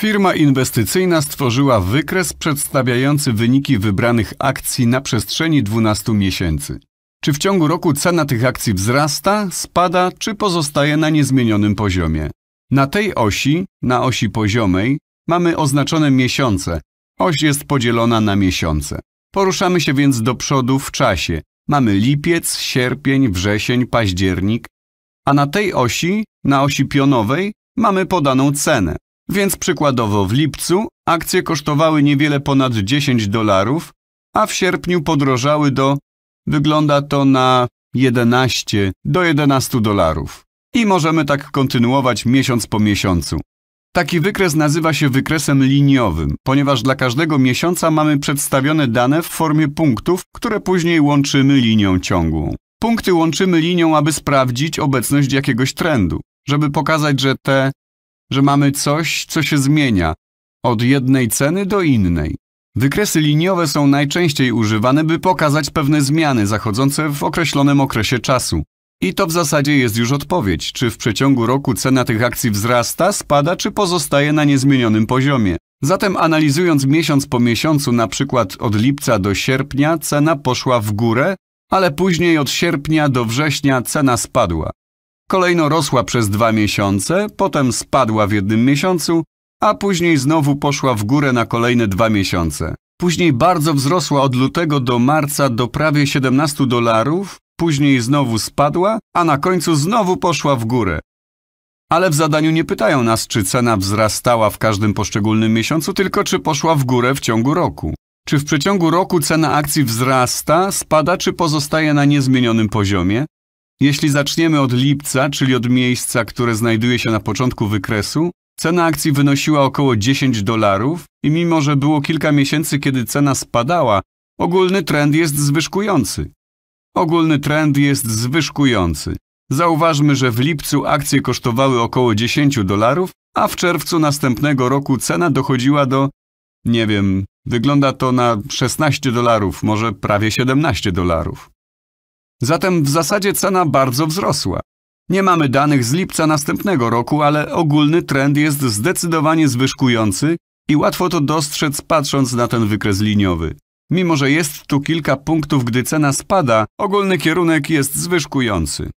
Firma inwestycyjna stworzyła wykres przedstawiający wyniki wybranych akcji na przestrzeni 12 miesięcy. Czy w ciągu roku cena tych akcji wzrasta, spada czy pozostaje na niezmienionym poziomie? Na tej osi, na osi poziomej, mamy oznaczone miesiące. Oś jest podzielona na miesiące. Poruszamy się więc do przodu w czasie. Mamy lipiec, sierpień, wrzesień, październik, a na tej osi, na osi pionowej, mamy podaną cenę. Więc przykładowo w lipcu akcje kosztowały niewiele ponad 10 dolarów, a w sierpniu podrożały do, wygląda to na 11 do 11 dolarów. I możemy tak kontynuować miesiąc po miesiącu. Taki wykres nazywa się wykresem liniowym, ponieważ dla każdego miesiąca mamy przedstawione dane w formie punktów, które później łączymy linią ciągłą. Punkty łączymy linią, aby sprawdzić obecność jakiegoś trendu, żeby pokazać, że te że mamy coś, co się zmienia, od jednej ceny do innej. Wykresy liniowe są najczęściej używane, by pokazać pewne zmiany zachodzące w określonym okresie czasu. I to w zasadzie jest już odpowiedź, czy w przeciągu roku cena tych akcji wzrasta, spada czy pozostaje na niezmienionym poziomie. Zatem analizując miesiąc po miesiącu, na przykład od lipca do sierpnia cena poszła w górę, ale później od sierpnia do września cena spadła. Kolejno rosła przez dwa miesiące, potem spadła w jednym miesiącu, a później znowu poszła w górę na kolejne dwa miesiące. Później bardzo wzrosła od lutego do marca do prawie 17 dolarów, później znowu spadła, a na końcu znowu poszła w górę. Ale w zadaniu nie pytają nas, czy cena wzrastała w każdym poszczególnym miesiącu, tylko czy poszła w górę w ciągu roku. Czy w przeciągu roku cena akcji wzrasta, spada czy pozostaje na niezmienionym poziomie? Jeśli zaczniemy od lipca, czyli od miejsca, które znajduje się na początku wykresu, cena akcji wynosiła około 10 dolarów i mimo, że było kilka miesięcy, kiedy cena spadała, ogólny trend jest zwyżkujący. Ogólny trend jest zwyżkujący. Zauważmy, że w lipcu akcje kosztowały około 10 dolarów, a w czerwcu następnego roku cena dochodziła do, nie wiem, wygląda to na 16 dolarów, może prawie 17 dolarów. Zatem w zasadzie cena bardzo wzrosła. Nie mamy danych z lipca następnego roku, ale ogólny trend jest zdecydowanie zwyżkujący i łatwo to dostrzec patrząc na ten wykres liniowy. Mimo, że jest tu kilka punktów, gdy cena spada, ogólny kierunek jest zwyżkujący.